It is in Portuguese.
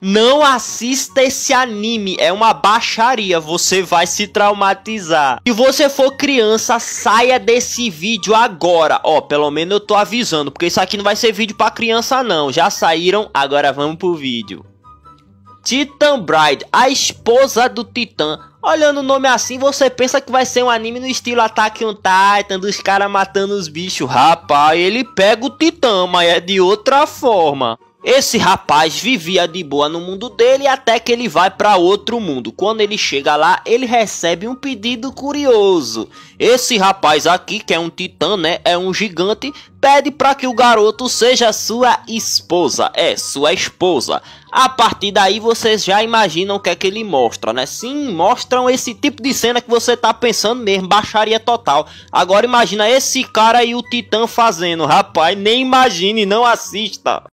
Não assista esse anime, é uma baixaria, você vai se traumatizar. Se você for criança, saia desse vídeo agora. Ó, pelo menos eu tô avisando, porque isso aqui não vai ser vídeo pra criança não. Já saíram, agora vamos pro vídeo. Titan Bride, a esposa do Titã. Olhando o nome assim, você pensa que vai ser um anime no estilo Attack on Titan, dos caras matando os bichos. Rapaz, ele pega o Titã, mas é de outra forma. Esse rapaz vivia de boa no mundo dele até que ele vai para outro mundo. Quando ele chega lá, ele recebe um pedido curioso. Esse rapaz aqui, que é um titã, né, é um gigante, pede para que o garoto seja sua esposa. É, sua esposa. A partir daí vocês já imaginam o que é que ele mostra, né? Sim, mostram esse tipo de cena que você tá pensando mesmo, baixaria total. Agora imagina esse cara e o titã fazendo, rapaz, nem imagine, não assista.